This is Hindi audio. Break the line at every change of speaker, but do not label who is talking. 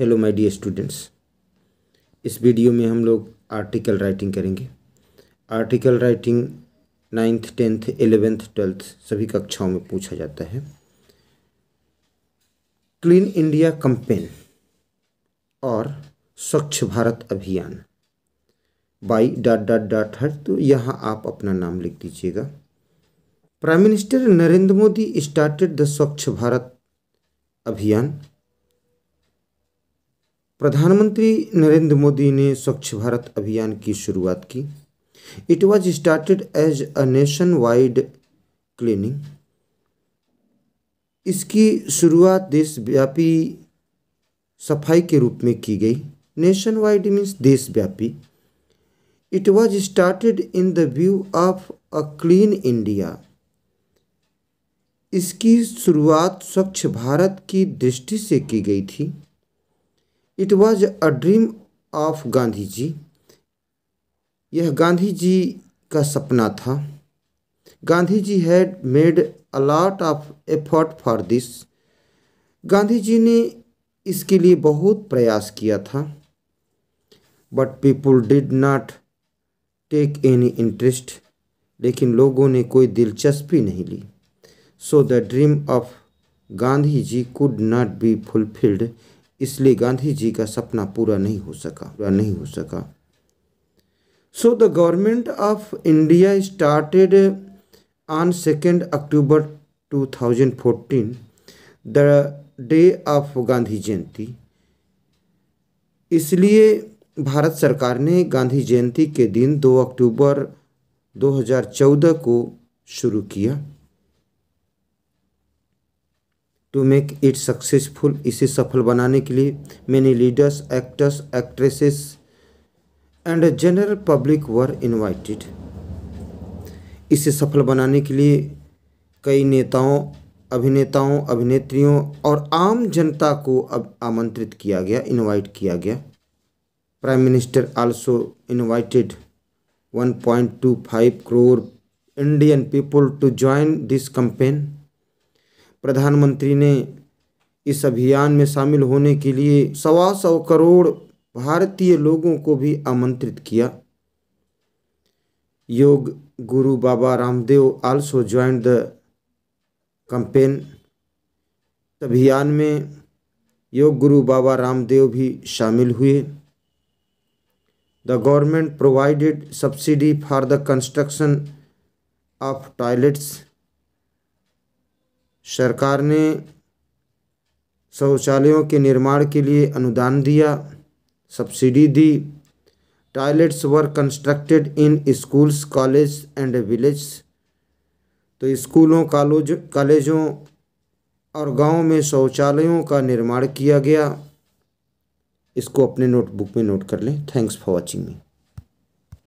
हेलो माय डियर स्टूडेंट्स इस वीडियो में हम लोग आर्टिकल राइटिंग करेंगे article writing ninth tenth eleventh twelfth सभी कक्षाओं में पूछा जाता है क्लीन इंडिया कंपेन और Swachh Bharat Abhiyan by dot dot dot हर तो यहाँ आप अपना नाम लिख दीजिएगा prime minister Narendra Modi started the Swachh Bharat अभियान प्रधानमंत्री नरेंद्र मोदी ने स्वच्छ भारत अभियान की शुरुआत की it was started as a nation wide cleaning इसकी शुरुआत देशव्यापी सफाई के रूप में की गई नेशन वाइड मीन्स देशव्यापी it was started in the view of a clean India इसकी शुरुआत स्वच्छ भारत की दृष्टि से की गई थी it was a dream of Gandhi ji यह गांधी जी का सपना था Gandhi ji had made a lot of effort for this Gandhi ji ने इसके लिए बहुत प्रयास किया था but people did not take any interest लेकिन लोगों ने कोई दिलचस्पी नहीं ली so the dream of Gandhi ji could not be fulfilled इसलिए गांधी जी का सपना पूरा नहीं हो सका पूरा नहीं हो सका so the government of India started October two thousand 2014, the day of Gandhi Jayanti इसलिए भारत सरकार ने गांधी जयंती के दिन 2 अक्टूबर 2014 को शुरू किया टू मेक इट सक्सेसफुल इसे सफल बनाने के लिए many leaders actors actresses and general public were invited इसे सफल बनाने के लिए कई नेताओं अभिनेताओं अभिनेत्रियों और आम जनता को अब आमंत्रित किया गया इनवाइट किया गया prime minister also invited 1.25 crore Indian people to join this campaign प्रधानमंत्री ने इस अभियान में शामिल होने के लिए सवा सौ करोड़ भारतीय लोगों को भी आमंत्रित किया योग गुरु Baba Ramdev also join the campaign अभियान में योग गुरु बाबा रामदेव भी शामिल हुए the government provided subsidy for the construction of toilets सरकार ने शौचालयों के निर्माण के लिए अनुदान दिया सब्सिडी दी toilets were constructed in schools college and village तो स्कूलों कॉलेज कॉलेजों और गाँव में शौचालयों का निर्माण किया गया इसको अपने नोटबुक में नोट कर लें थैंक्स फॉर वॉचिंग मी